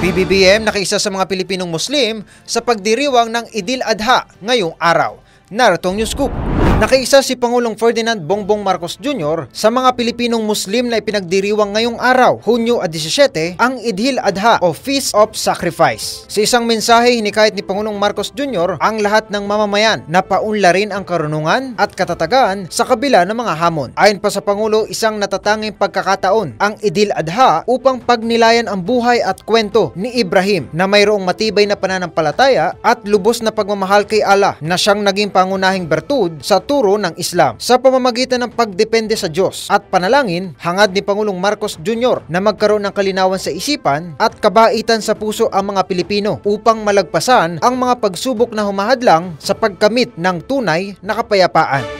PBBM nakiisa sa mga Pilipinong Muslim sa pagdiriwang ng Idil Adha ngayong araw narito ang News Scoop. Nakaisa si Pangulong Ferdinand Bongbong Marcos Jr. sa mga Pilipinong Muslim na ipinagdiriwang ngayong araw, Hunyo 17, ang Idhil Adha o Feast of Sacrifice. Sa isang mensahe hinikayat ni Pangulong Marcos Jr. ang lahat ng mamamayan na paunla rin ang karunungan at katatagan sa kabila ng mga hamon. Ayon pa sa Pangulo, isang natatanging pagkakataon ang Idhil Adha upang pagnilayan ang buhay at kwento ni Ibrahim na mayroong matibay na pananampalataya at lubos na pagmamahal kay Allah na siyang naging pangunahing bertud sa turo ng Islam sa pamamagitan ng pagdepende sa Diyos at panalangin hangad ni Pangulong Marcos Jr. na magkaroon ng kalinawan sa isipan at kabaitan sa puso ang mga Pilipino upang malagpasan ang mga pagsubok na humahadlang sa pagkamit ng tunay na kapayapaan.